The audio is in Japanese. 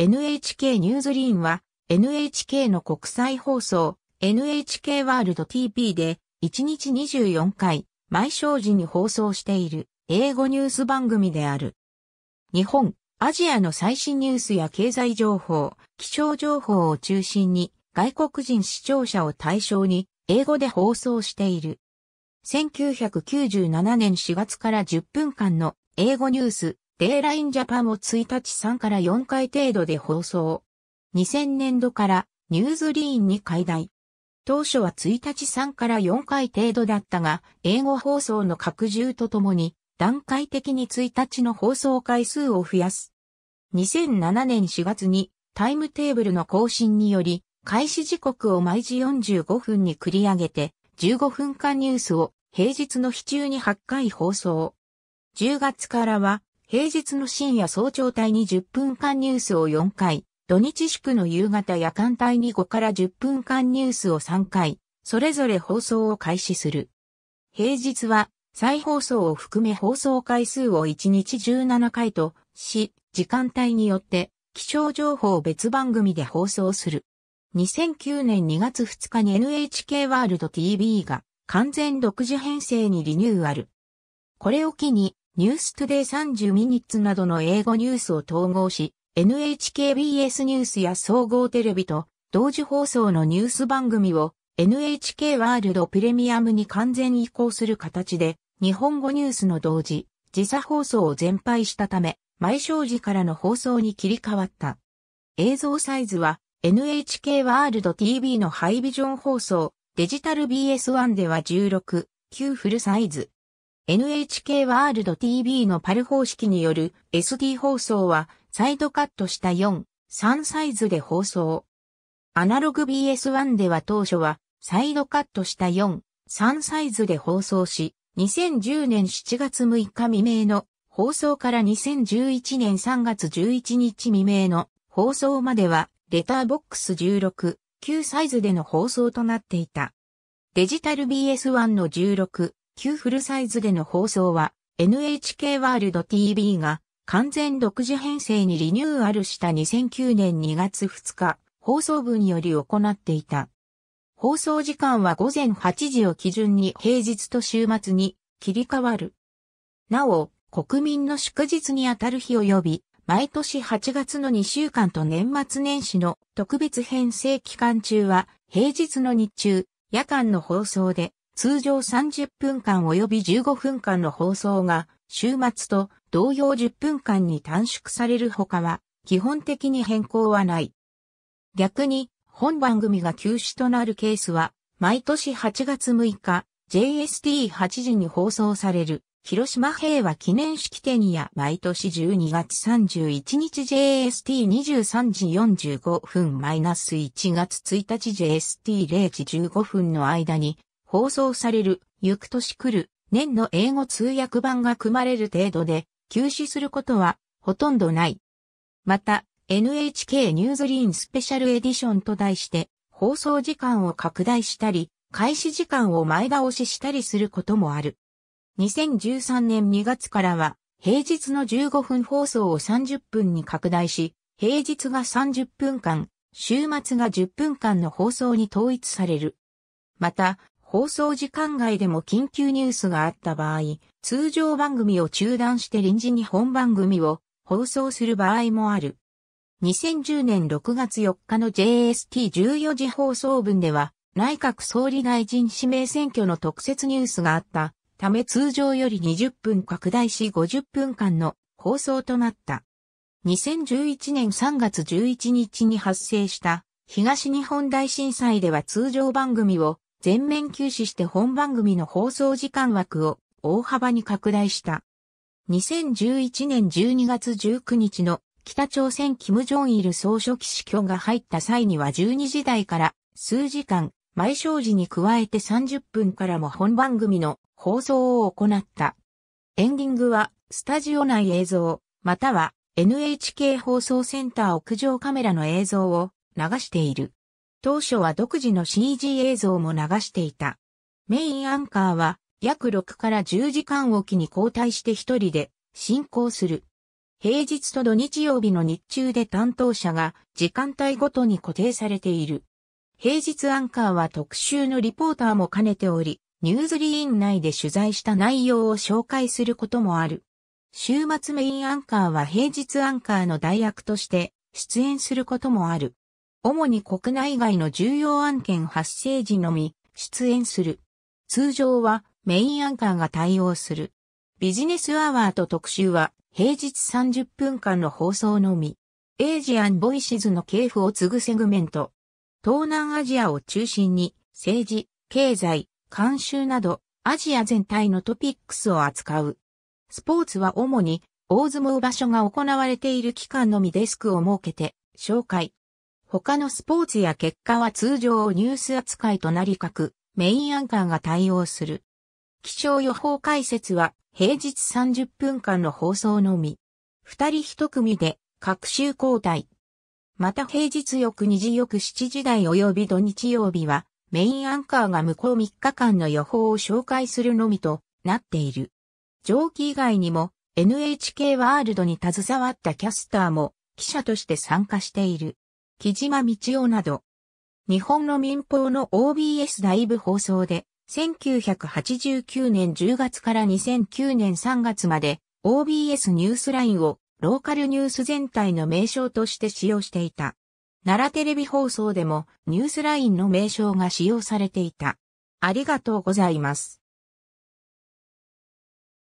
NHK ニューズリーンは NHK の国際放送 NHK ワールド TV で1日24回毎正時に放送している英語ニュース番組である。日本、アジアの最新ニュースや経済情報、気象情報を中心に外国人視聴者を対象に英語で放送している。1997年4月から10分間の英語ニュースデイラインジャパンを1日3から4回程度で放送。2000年度からニューズリーンに解題。当初は1日3から4回程度だったが、英語放送の拡充とともに、段階的に1日の放送回数を増やす。2007年4月にタイムテーブルの更新により、開始時刻を毎時45分に繰り上げて、15分間ニュースを平日の日中に8回放送。10月からは平日の深夜早朝帯に10分間ニュースを4回、土日祝の夕方夜間帯に5から10分間ニュースを3回、それぞれ放送を開始する。平日は再放送を含め放送回数を1日17回とし、時間帯によって気象情報を別番組で放送する。2009年2月2日に NHK ワールド TV が完全独自編成にリニューアル。これを機にニューストゥデイ30ミニッツなどの英語ニュースを統合し、NHKBS ニュースや総合テレビと同時放送のニュース番組を NHK ワールドプレミアムに完全移行する形で、日本語ニュースの同時、時差放送を全廃したため、毎正時からの放送に切り替わった。映像サイズは NHK ワールド TV のハイビジョン放送、デジタル BS1 では16、9フルサイズ。NHK ワールド TV のパル方式による SD 放送はサイドカットした4、3サイズで放送。アナログ BS1 では当初はサイドカットした4、3サイズで放送し、2010年7月6日未明の放送から2011年3月11日未明の放送まではレターボックス16、9サイズでの放送となっていた。デジタル BS1 の16、旧フルサイズでの放送は NHK ワールド TV が完全独自編成にリニューアルした2009年2月2日放送部により行っていた。放送時間は午前8時を基準に平日と週末に切り替わる。なお、国民の祝日にあたる日及び、毎年8月の2週間と年末年始の特別編成期間中は、平日の日中、夜間の放送で、通常30分間及び15分間の放送が、週末と同様10分間に短縮されるほかは、基本的に変更はない。逆に、本番組が休止となるケースは、毎年8月6日、JST8 時に放送される、広島平和記念式典や毎年12月31日 JST23 時45分 -1 月1日 JST0 時15分の間に放送される、行く年来る、年の英語通訳版が組まれる程度で、休止することは、ほとんどない。また、NHK ニューズリーンスペシャルエディションと題して、放送時間を拡大したり、開始時間を前倒ししたりすることもある。2013年2月からは、平日の15分放送を30分に拡大し、平日が30分間、週末が10分間の放送に統一される。また、放送時間外でも緊急ニュースがあった場合、通常番組を中断して臨時に本番組を放送する場合もある。2010年6月4日の JST14 時放送分では、内閣総理大臣指名選挙の特設ニュースがあったため通常より20分拡大し50分間の放送となった。2011年3月11日に発生した東日本大震災では通常番組を全面休止して本番組の放送時間枠を大幅に拡大した。2011年12月19日の北朝鮮金正日総書記死去が入った際には12時台から数時間、毎正時に加えて30分からも本番組の放送を行った。エンディングはスタジオ内映像、または NHK 放送センター屋上カメラの映像を流している。当初は独自の CG 映像も流していた。メインアンカーは約6から10時間おきに交代して一人で進行する。平日と土日曜日の日中で担当者が時間帯ごとに固定されている。平日アンカーは特集のリポーターも兼ねており、ニューズリーン内で取材した内容を紹介することもある。週末メインアンカーは平日アンカーの代役として出演することもある。主に国内外の重要案件発生時のみ出演する。通常はメインアンカーが対応する。ビジネスアワーと特集は平日30分間の放送のみ。エイジアンボイシズの系譜を継ぐセグメント。東南アジアを中心に政治、経済、慣習などアジア全体のトピックスを扱う。スポーツは主に大相撲場所が行われている期間のみデスクを設けて紹介。他のスポーツや結果は通常ニュース扱いとなり各メインアンカーが対応する。気象予報解説は平日30分間の放送のみ。二人一組で各週交代。また平日翌2時翌7時台及び土日曜日はメインアンカーが向こう3日間の予報を紹介するのみとなっている。上記以外にも NHK ワールドに携わったキャスターも記者として参加している。木島道夫など、日本の民放の OBS ライブ放送で、1989年10月から2009年3月まで OBS ニュースラインをローカルニュース全体の名称として使用していた。奈良テレビ放送でもニュースラインの名称が使用されていた。ありがとうございます。